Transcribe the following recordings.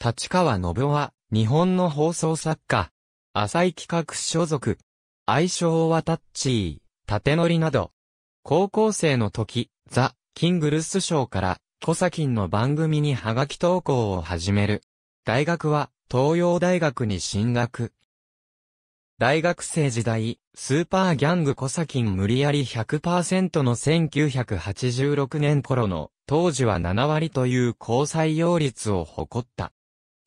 立川信は、日本の放送作家。浅井企画所属。愛称はタッチー、縦乗りなど。高校生の時、ザ・キングルス賞から、コサキンの番組にハガキ投稿を始める。大学は、東洋大学に進学。大学生時代、スーパーギャングコサキン無理やり100%の1986年頃の、当時は7割という交際擁率を誇った。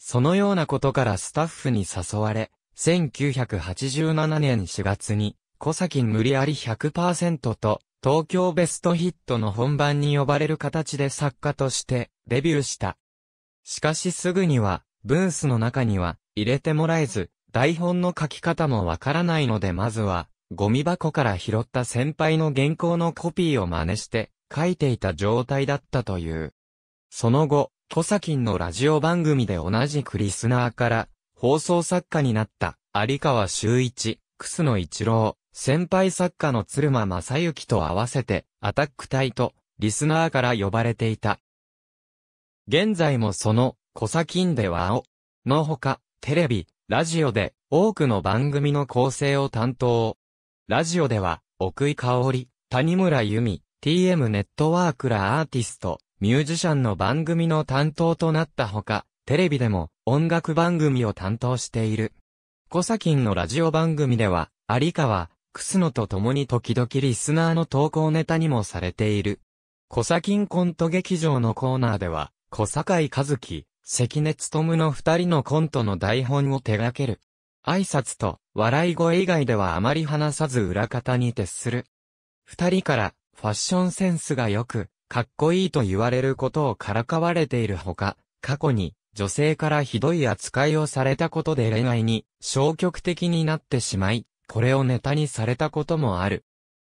そのようなことからスタッフに誘われ、1987年4月に、小崎無理あり100%と、東京ベストヒットの本番に呼ばれる形で作家としてデビューした。しかしすぐには、ブースの中には入れてもらえず、台本の書き方もわからないのでまずは、ゴミ箱から拾った先輩の原稿のコピーを真似して書いていた状態だったという。その後、サキンのラジオ番組で同じくリスナーから放送作家になった有川修一、楠野一郎、先輩作家の鶴間正幸と合わせてアタック隊とリスナーから呼ばれていた。現在もそのサキンでは青のほかテレビ、ラジオで多くの番組の構成を担当。ラジオでは奥井香織、谷村由美、TM ネットワークらアーティスト、ミュージシャンの番組の担当となったほか、テレビでも音楽番組を担当している。コサキンのラジオ番組では、有川、楠野と共に時々リスナーの投稿ネタにもされている。コサキンコント劇場のコーナーでは、小坂井和樹、関根勤の二人のコントの台本を手掛ける。挨拶と笑い声以外ではあまり話さず裏方に徹する。二人からファッションセンスが良く、かっこいいと言われることをからかわれているほか、過去に女性からひどい扱いをされたことで恋愛に消極的になってしまい、これをネタにされたこともある。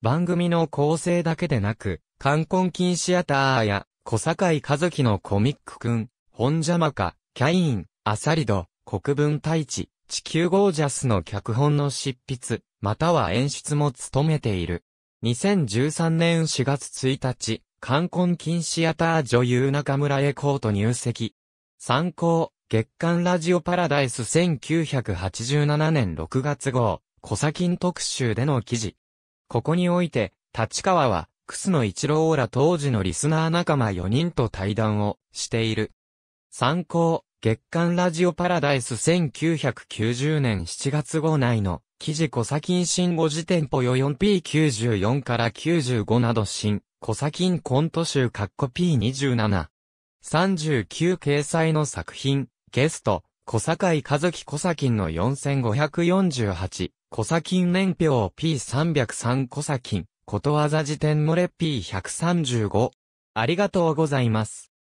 番組の構成だけでなく、冠婚金シアターや小坂井和樹のコミックくん、本邪魔か、キャイン、アサリド、国分太一、地球ゴージャスの脚本の執筆、または演出も務めている。2013年4月1日、冠婚金シアター女優中村栄光と入籍。参考、月刊ラジオパラダイス1987年6月号、コサキン特集での記事。ここにおいて、立川は、楠野一郎ら当時のリスナー仲間4人と対談をしている。参考、月刊ラジオパラダイス1990年7月号内の、記事コサキン新語辞典ポヨ 4P94 から95など新、コサキンコント集カッコ P27。39掲載の作品、ゲスト、小坂井和樹コサキンの4548、コサキン年表 P303 コサキン、ことわざ辞典漏れ P135。ありがとうございます。